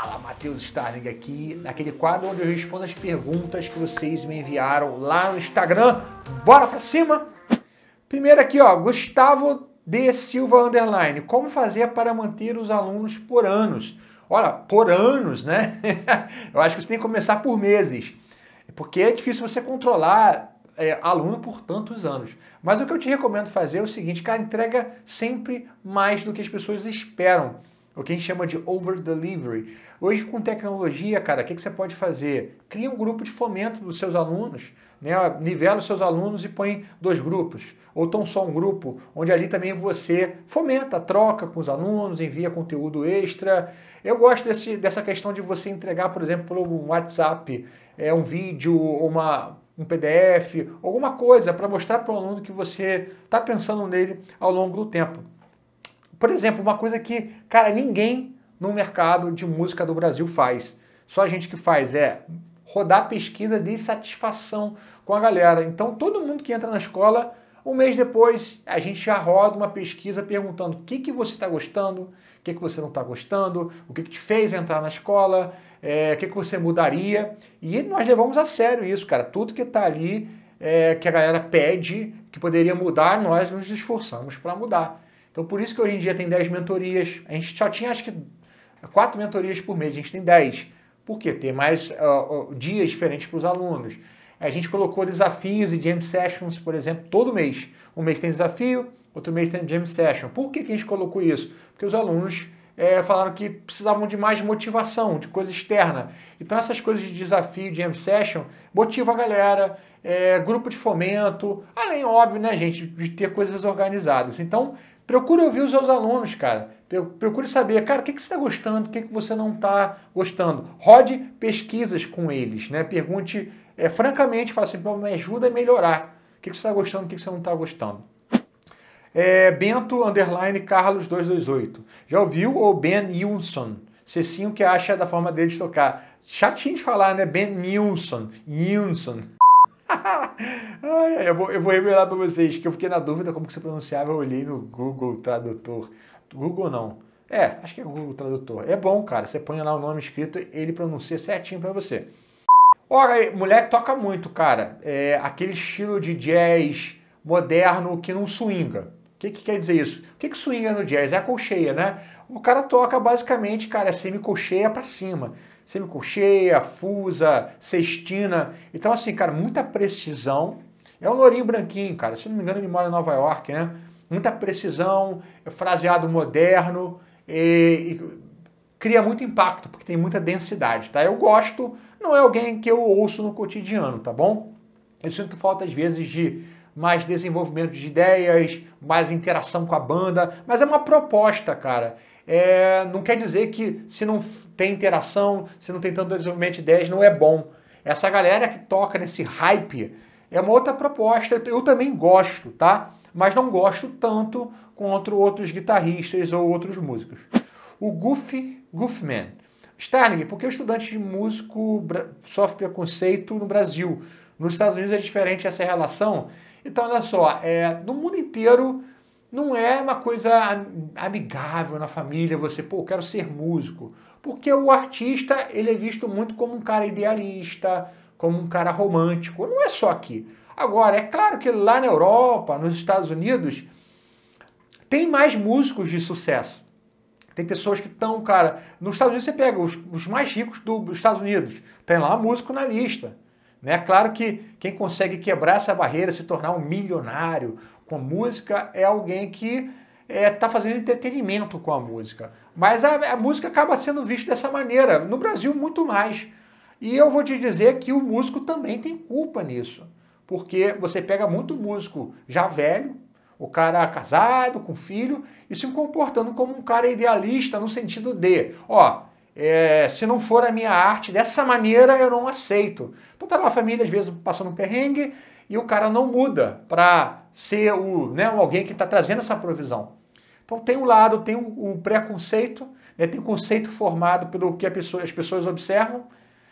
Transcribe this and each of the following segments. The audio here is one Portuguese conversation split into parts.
Fala, Matheus Starling aqui, naquele quadro onde eu respondo as perguntas que vocês me enviaram lá no Instagram. Bora pra cima? Primeiro aqui, ó, Gustavo de Silva Underline. Como fazer para manter os alunos por anos? Olha, por anos, né? eu acho que você tem que começar por meses. Porque é difícil você controlar é, aluno por tantos anos. Mas o que eu te recomendo fazer é o seguinte, cara, entrega sempre mais do que as pessoas esperam o que a gente chama de over delivery. Hoje com tecnologia, cara, o que, que você pode fazer? Cria um grupo de fomento dos seus alunos, né? nivela os seus alunos e põe dois grupos, ou tão só um grupo, onde ali também você fomenta, troca com os alunos, envia conteúdo extra. Eu gosto desse, dessa questão de você entregar, por exemplo, um WhatsApp, é um vídeo, uma um PDF, alguma coisa para mostrar para o aluno que você está pensando nele ao longo do tempo por exemplo, uma coisa que, cara, ninguém no mercado de música do Brasil faz. Só a gente que faz é rodar pesquisa de satisfação com a galera. Então, todo mundo que entra na escola, um mês depois, a gente já roda uma pesquisa perguntando o que, que você está gostando, o que, que você não está gostando, o que, que te fez entrar na escola, é, o que, que você mudaria. E nós levamos a sério isso, cara. Tudo que está ali, é, que a galera pede, que poderia mudar, nós nos esforçamos para mudar. Então, por isso que hoje em dia tem 10 mentorias. A gente só tinha, acho que, 4 mentorias por mês. A gente tem 10. Por quê? Ter mais uh, dias diferentes para os alunos. A gente colocou desafios e jam sessions, por exemplo, todo mês. Um mês tem desafio, outro mês tem jam session. Por que, que a gente colocou isso? Porque os alunos é, falaram que precisavam de mais motivação, de coisa externa. Então essas coisas de desafio, de jam session, motiva a galera, é, grupo de fomento, além, óbvio, né, gente, de ter coisas organizadas. Então, Procure ouvir os seus alunos, cara. Procure saber, cara, o que, que você está gostando, o que, que você não está gostando. Rode pesquisas com eles, né? Pergunte é, francamente, faça assim, me ajuda a melhorar. O que, que você está gostando, o que, que você não está gostando. É, Bento, underline, Carlos 228. Já ouviu o Ben sim, o que acha da forma dele de tocar. Chatinho de falar, né? Ben Nilson. Nilson. eu, vou, eu vou revelar para vocês que eu fiquei na dúvida como que se pronunciava, eu olhei no Google Tradutor. Google não. É, acho que é Google Tradutor. É bom, cara. Você põe lá o nome escrito, ele pronuncia certinho para você. Olha, mulher toca muito, cara. É aquele estilo de jazz moderno que não swinga. O que, que quer dizer isso? O que, que swinga no jazz? É a colcheia, né? O cara toca basicamente, cara, semi é semi-colcheia para cima semicolcheia, fusa, cestina. Então, assim, cara, muita precisão. É um lourinho branquinho, cara. Se não me engano, ele mora em Nova York, né? Muita precisão, é fraseado moderno, e, e cria muito impacto, porque tem muita densidade, tá? Eu gosto, não é alguém que eu ouço no cotidiano, tá bom? Eu sinto falta, às vezes, de mais desenvolvimento de ideias, mais interação com a banda, mas é uma proposta, cara é, não quer dizer que se não tem interação, se não tem tanto desenvolvimento de ideias, não é bom. Essa galera que toca nesse hype é uma outra proposta. Eu também gosto, tá? Mas não gosto tanto quanto outros guitarristas ou outros músicos. O Goofy, Goofman. sterling por que o estudante de músico sofre preconceito no Brasil? Nos Estados Unidos é diferente essa relação? Então, olha só, é, no mundo inteiro não é uma coisa amigável na família, você, pô, quero ser músico. Porque o artista, ele é visto muito como um cara idealista, como um cara romântico. Não é só aqui. Agora, é claro que lá na Europa, nos Estados Unidos, tem mais músicos de sucesso. Tem pessoas que estão, cara. Nos Estados Unidos você pega os, os mais ricos do, dos Estados Unidos. Tem lá músico na lista. Né? Claro que quem consegue quebrar essa barreira, se tornar um milionário, com música é alguém que está eh, é, fazendo entretenimento com a música. Mas a, a, música acaba sendo vista dessa maneira, no Brasil muito mais. E eu vou te dizer que o músico também tem culpa nisso. Porque você pega muito músico já velho, o cara casado, com filho, e se comportando como um cara idealista no sentido de, ó, é, se não for a minha arte dessa maneira, eu não aceito. Então tá lá a família, às vezes, passando um perrengue, e o cara não muda para ser o, né, alguém que está trazendo essa provisão. Então tem um lado, tem o, preconceito, né, tem o um conceito formado pelo que pessoa, as pessoas observam,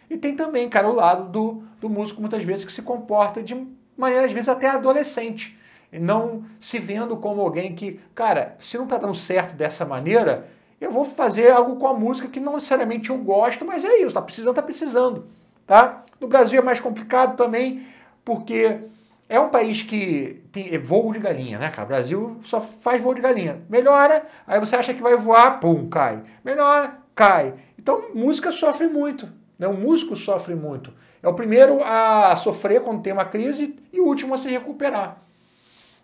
e tem também, cara, o lado do, do músico muitas vezes que se comporta de maneira, às vezes, até adolescente. Não se vendo como alguém que, cara, se não está dando certo dessa maneira, eu vou fazer algo com a música que não necessariamente eu gosto, mas é isso, tá precisando, está precisando, tá? No Brasil é mais complicado também, porque é um país que tem é voo de galinha, né, cara? O Brasil só faz voo de galinha. Melhora, aí você acha que vai voar, pum, cai. Melhora, cai. Então, música sofre muito, né? O músico sofre muito. É o primeiro a sofrer quando tem uma crise e o último a se recuperar.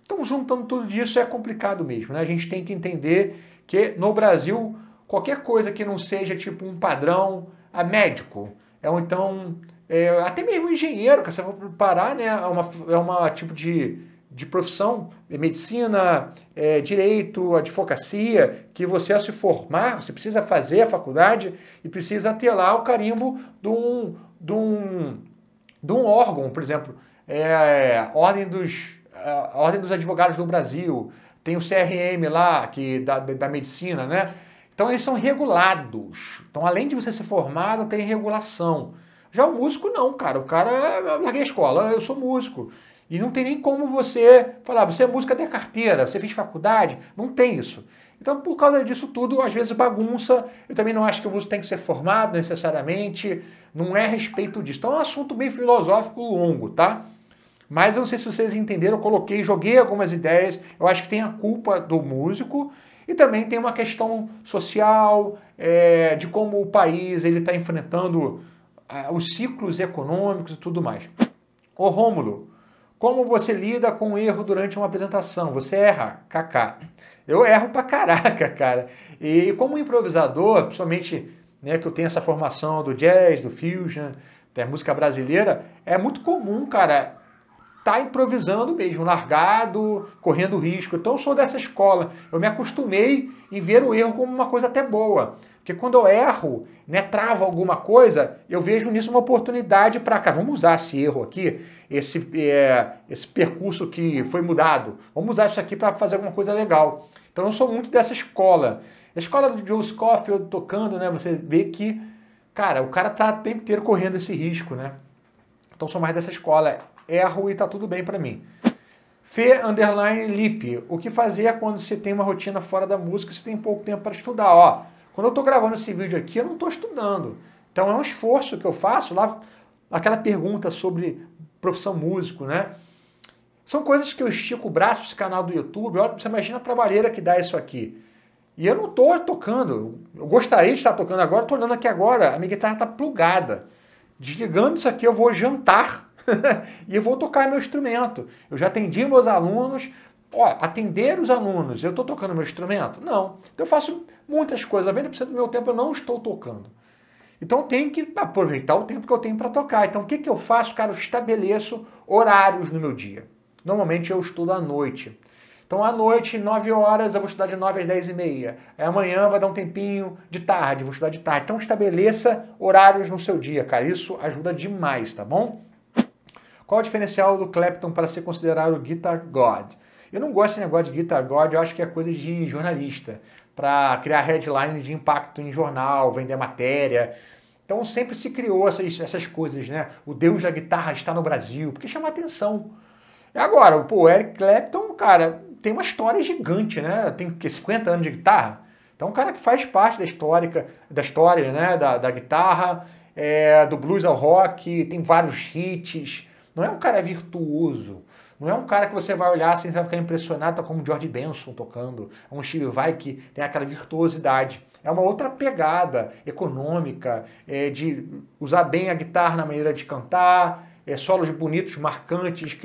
Então, juntando tudo isso é complicado mesmo, né? A gente tem que entender que no Brasil, qualquer coisa que não seja tipo um padrão a médico, é então é, até mesmo engenheiro, que você vai preparar né? É uma, é uma tipo de, de profissão, é medicina, é, direito, advocacia, que você a se formar, você precisa fazer a faculdade e precisa ter lá o carimbo de um, de um, de um órgão, por exemplo, é, ordem, dos, a ordem dos Advogados do Brasil, tem o CRM lá, que da, da medicina, né? Então eles são regulados. Então, além de você ser formado, tem regulação. Já o músico não, cara. O cara, é, eu larguei a escola, eu sou músico. E não tem nem como você falar, você é músico até carteira, você fez faculdade, não tem isso. Então, por causa disso tudo, às vezes bagunça. Eu também não acho que o músico tem que ser formado necessariamente, não é a respeito disso. Então, é um assunto bem filosófico longo, tá? Mas eu não sei se vocês entenderam, eu coloquei, joguei algumas ideias. Eu acho que tem a culpa do músico e também tem uma questão social, é, de como o país ele está enfrentando os ciclos econômicos e tudo mais. Ô Rômulo, como você lida com o erro durante uma apresentação? Você erra, kaká. Eu erro pra caraca, cara. E como improvisador, principalmente né, que eu tenho essa formação do jazz, do fusion, da né, música brasileira, é muito comum, cara, tá improvisando mesmo, largado, correndo risco. Então eu sou dessa escola. Eu me acostumei em ver o erro como uma coisa até boa. Porque quando eu erro, né, trava alguma coisa, eu vejo nisso uma oportunidade para cá. Vamos usar esse erro aqui, esse, é, esse percurso que foi mudado. Vamos usar isso aqui para fazer alguma coisa legal. Então eu sou muito dessa escola. A escola do Joe Scofield tocando, né, você vê que, cara, o cara tá o tempo inteiro correndo esse risco, né? Então sou mais dessa escola erro e tá tudo bem para mim. Fê underline lip. O que fazer quando você tem uma rotina fora da música, você tem pouco tempo para estudar? Ó, quando eu estou gravando esse vídeo aqui, eu não estou estudando. Então é um esforço que eu faço lá. Aquela pergunta sobre profissão músico, né? São coisas que eu estico o braço esse canal do YouTube. Olha, você imagina a trabalheira que dá isso aqui. E eu não estou tocando. Eu gostaria de estar tocando agora, tô olhando aqui agora. A minha guitarra tá plugada. Desligando isso aqui, eu vou jantar e vou tocar meu instrumento. Eu já atendi meus alunos. Ó, atender os alunos, eu estou tocando meu instrumento? Não. Então eu faço muitas coisas. 90% do meu tempo eu não estou tocando. Então eu tenho que aproveitar o tempo que eu tenho para tocar. Então o que, que eu faço, cara? Eu estabeleço horários no meu dia. Normalmente eu estudo à noite. Então, à noite, 9 horas, eu vou estudar de 9 às 10 e meia. Aí, amanhã vai dar um tempinho de tarde, vou estudar de tarde. Então, estabeleça horários no seu dia, cara. Isso ajuda demais, tá bom? Qual o diferencial do Clapton para ser considerado o Guitar God? Eu não gosto desse negócio de Guitar God, eu acho que é coisa de jornalista, para criar headline de impacto em jornal, vender matéria. Então sempre se criou essas, essas coisas, né? O deus da guitarra está no Brasil, porque chama atenção. E agora, pô, o Eric Clapton, cara, tem uma história gigante, né? Tem que 50 anos de guitarra. Então é um cara que faz parte da histórica, da história, né? Da, da guitarra, é, do blues ao rock, tem vários hits, não é um cara virtuoso. Não é um cara que você vai olhar assim, você vai ficar impressionado, tá como o George Benson tocando, é um Steve Vai que tem aquela virtuosidade. É uma outra pegada econômica, é de usar bem a guitarra na maneira de cantar, é, solos bonitos, marcantes,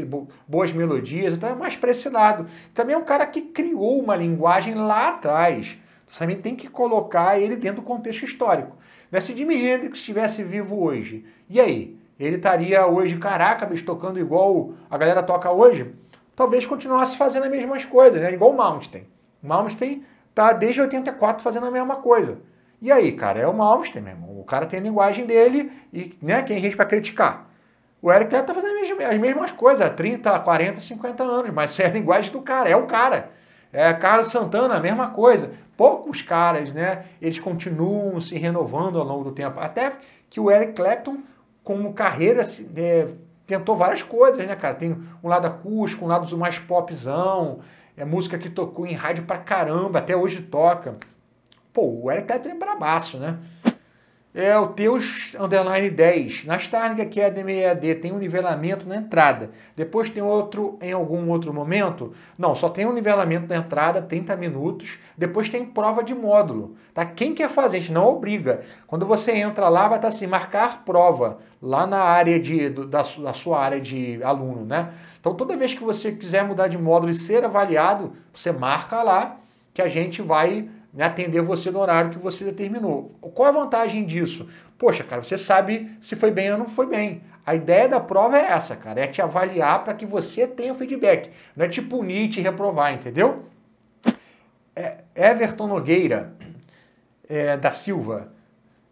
boas melodias, então é mais para esse lado. Também é um cara que criou uma linguagem lá atrás. Você também tem que colocar ele dentro do contexto histórico. Né? Se Jimi Hendrix estivesse vivo hoje, e aí? ele estaria hoje, caraca, bicho, tocando igual a galera toca hoje, talvez continuasse fazendo as mesmas coisas, né? Igual o Malmsteen. O Malmsteen tá desde 84 fazendo a mesma coisa. E aí, cara, é o Malmsteen, meu irmão. O cara tem a linguagem dele e, né, quem rende para criticar? O Eric Clapton tá fazendo as mesmas coisas há 30, 40, 50 anos, mas é a linguagem do cara, é o cara. É, Carlos Santana, a mesma coisa. Poucos caras, né, eles continuam se renovando ao longo do tempo. Até que o Eric Clapton como carreira, é, tentou várias coisas, né, cara? Tem um lado acústico, um lado mais popzão, é música que tocou em rádio pra caramba, até hoje toca. Pô, o Eric Clapton é brabaço, né? é o Teus Underline 10. Na Starling aqui é DMEAD tem um nivelamento na entrada. Depois tem outro em algum outro momento? Não, só tem um nivelamento na entrada, 30 minutos. Depois tem prova de módulo. Tá? Quem quer fazer? A gente não obriga. Quando você entra lá, vai estar tá assim, marcar prova. Lá na área de, do, da, da sua área de aluno, né? Então toda vez que você quiser mudar de módulo e ser avaliado, você marca lá que a gente vai né, atender você no horário que você determinou. Qual a vantagem disso? Poxa, cara, você sabe se foi bem ou não foi bem. A ideia da prova é essa, cara, é te avaliar para que você tenha feedback, não é te punir e te reprovar, entendeu? É, Everton Nogueira é, da Silva.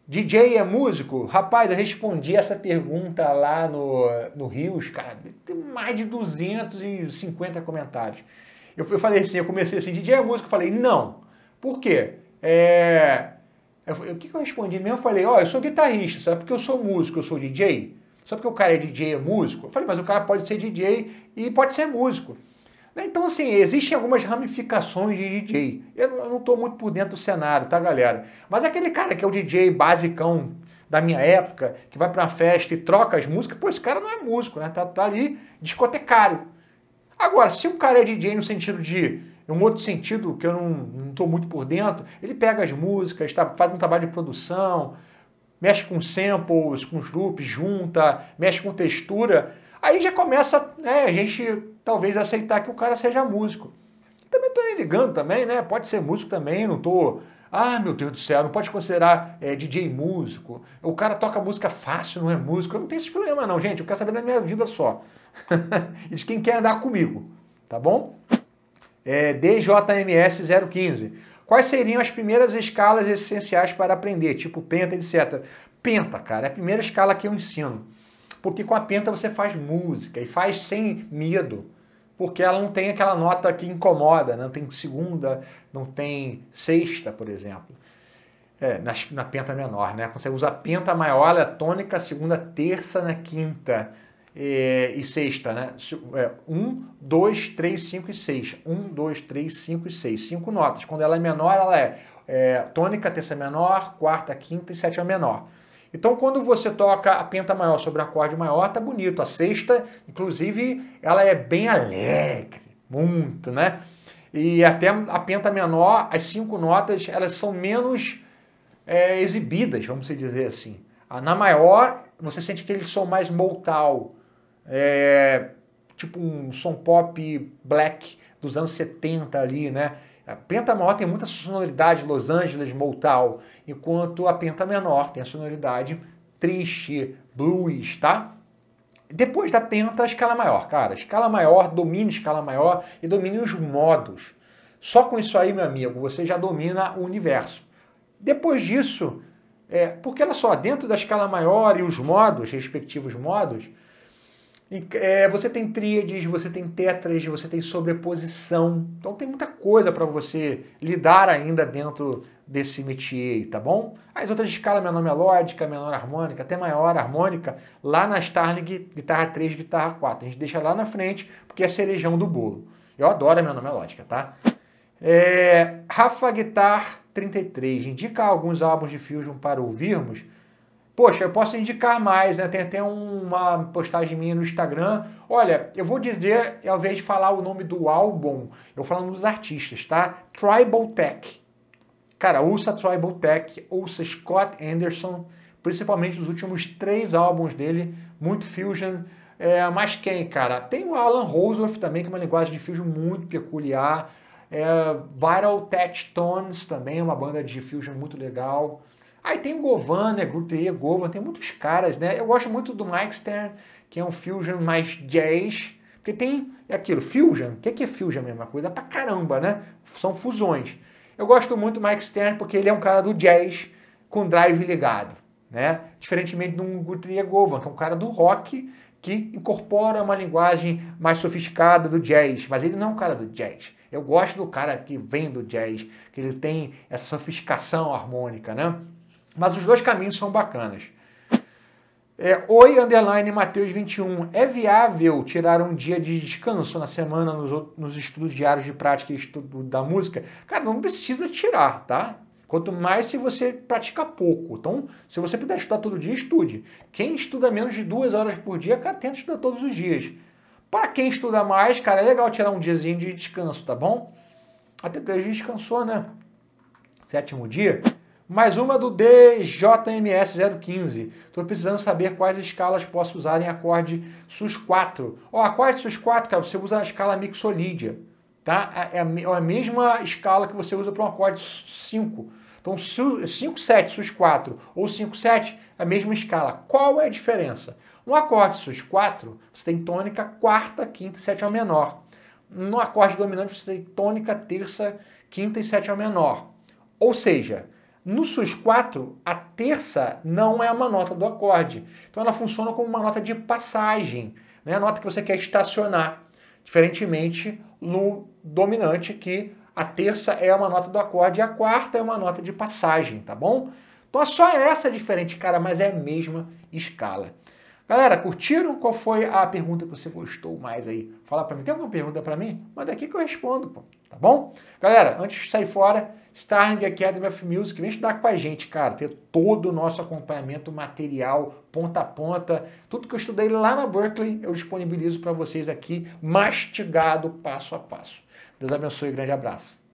DJ é músico? Rapaz, eu respondi essa pergunta lá no, no Rios, cara, tem mais de 250 comentários. Eu, eu falei assim, eu comecei assim, DJ é músico? Eu falei, não, por quê? É... o que eu respondi mesmo? Eu falei, ó, oh, eu sou guitarrista, sabe porque eu sou músico, eu sou DJ? Só porque o cara é DJ é músico? Eu falei, mas o cara pode ser DJ e pode ser músico. Né, então, assim, existem algumas ramificações de DJ. Eu não estou muito por dentro do cenário, tá, galera? Mas aquele cara que é o DJ basicão da minha época, que vai pra uma festa e troca as músicas, pô, esse cara não é músico, né? Tá, tá ali discotecário. Agora, se o cara é DJ no sentido de é um outro sentido que eu não estou muito por dentro, ele pega as músicas, tá, faz um trabalho de produção, mexe com samples, com os loops, junta, mexe com textura. Aí já começa né, a gente talvez aceitar que o cara seja músico. Também estou ligando também, né? Pode ser músico também, não estou... Ah, meu Deus do céu, não pode considerar é, DJ músico. O cara toca música fácil, não é músico. Eu não tenho esse problema não, gente. Eu quero saber da minha vida só. e de quem quer andar comigo, tá bom? é, DJMS 015. Quais seriam as primeiras escalas essenciais para aprender, tipo penta, etc. Penta, cara, é a primeira escala que eu ensino. Porque com a penta você faz música e faz sem medo. Porque ela não tem aquela nota que incomoda, né? não tem segunda, não tem sexta, por exemplo. É, na, na penta menor, né? Quando você usa a penta maior, ela é tônica, segunda, terça, na né? quinta e, eh, e sexta, né? É, um, dois, três, cinco e seis. Um, dois, três, cinco e seis. Cinco notas. Quando ela é menor, ela é, é tônica, terça é menor, quarta, quinta e sétima é menor. Então, quando você toca a penta maior sobre a acorde maior, tá bonito. A sexta, inclusive, ela é bem alegre, muito, né? E até a penta menor, as cinco notas, elas são menos é, exibidas, vamos dizer assim. Ah, na maior, você sente aquele som mais mortal, é, tipo um som pop black dos anos 70 ali, né? A penta maior tem muita sonoridade Los Angeles Motown, enquanto a penta menor tem a sonoridade triste, blues, tá? Depois da penta, a escala maior, cara. Escala maior, domine escala maior e domine os modos. Só com isso aí, meu amigo, você já domina o universo. Depois disso, é, porque olha só, dentro da escala maior e os modos, respectivos modos, e, é, você tem tríades, você tem tetras, você tem sobreposição. Então tem muita coisa para você lidar ainda dentro desse métier, tá bom? As outras escalas, menor melódica, é menor harmônica, até maior harmônica, lá na Starling, guitarra 3, guitarra 4. A gente deixa lá na frente, porque é cerejão do bolo. Eu adoro a menor melódica, é tá? É, Rafa Guitar 33 indica alguns álbuns de Fusion para ouvirmos. Poxa, eu posso indicar mais, né? Tem até uma postagem minha no Instagram. Olha, eu vou dizer, ao invés de falar o nome do álbum, eu vou falando dos artistas, tá? Tribal Tech. Cara, ouça Tribal Tech, ouça Scott Anderson, principalmente os últimos três álbuns dele, muito fusion. É, mas quem, cara? Tem o Alan Roseworth também, que é uma linguagem de fusion muito peculiar. É, Viral Tech Tones também, uma banda de fusion muito legal. Aí tem o Govan, né? Guthrie, Govan, tem muitos caras, né? Eu gosto muito do Mike Stern, que é um fusion mais jazz, porque tem aquilo, fusion, o que é, é fusion A mesma é coisa pra caramba, né? São fusões. Eu gosto muito do Mike Stern porque ele é um cara do jazz com drive ligado, né? Diferentemente de um Guthrie Govan, que é um cara do rock que incorpora uma linguagem mais sofisticada do jazz, mas ele não é um cara do jazz. Eu gosto do cara que vem do jazz, que ele tem essa sofisticação harmônica, né? Mas os dois caminhos são bacanas. É, Oi, underline, Mateus 21. É viável tirar um dia de descanso na semana nos, outros, nos estudos diários de prática e estudo da música? Cara, não precisa tirar, tá? Quanto mais se você pratica pouco. Então, se você puder estudar todo dia, estude. Quem estuda menos de duas horas por dia, cara, tenta estudar todos os dias. Para quem estuda mais, cara, é legal tirar um diazinho de descanso, tá bom? Até que a gente descansou, né? Sétimo dia. Mais uma do DJMS015. Estou precisando saber quais escalas posso usar em acorde SUS4. O acorde SUS4, cara, você usa a escala mixolídia. Tá? É, é a mesma escala que você usa para um acorde 5. Então, 5, 7, SUS 4 ou 5, 7, a mesma escala. Qual é a diferença? Um acorde SUS 4, você tem tônica quarta, quinta e sétima menor. No acorde dominante, você tem tônica terça, quinta e sétima menor. Ou seja, no SUS 4, a terça não é uma nota do acorde. Então ela funciona como uma nota de passagem, né? a nota que você quer estacionar. Diferentemente no dominante, que a terça é uma nota do acorde e a quarta é uma nota de passagem, tá bom? Então é só essa diferente, cara, mas é a mesma escala. Galera, curtiram? Qual foi a pergunta que você gostou mais aí? Fala para mim. Tem alguma pergunta para mim? Manda aqui que eu respondo, pô. Tá bom? Galera, antes de sair fora, Starling Academy of Music, vem estudar com a gente, cara. Ter todo o nosso acompanhamento material, ponta a ponta. Tudo que eu estudei lá na Berkeley, eu disponibilizo para vocês aqui, mastigado, passo a passo. Deus abençoe, grande abraço.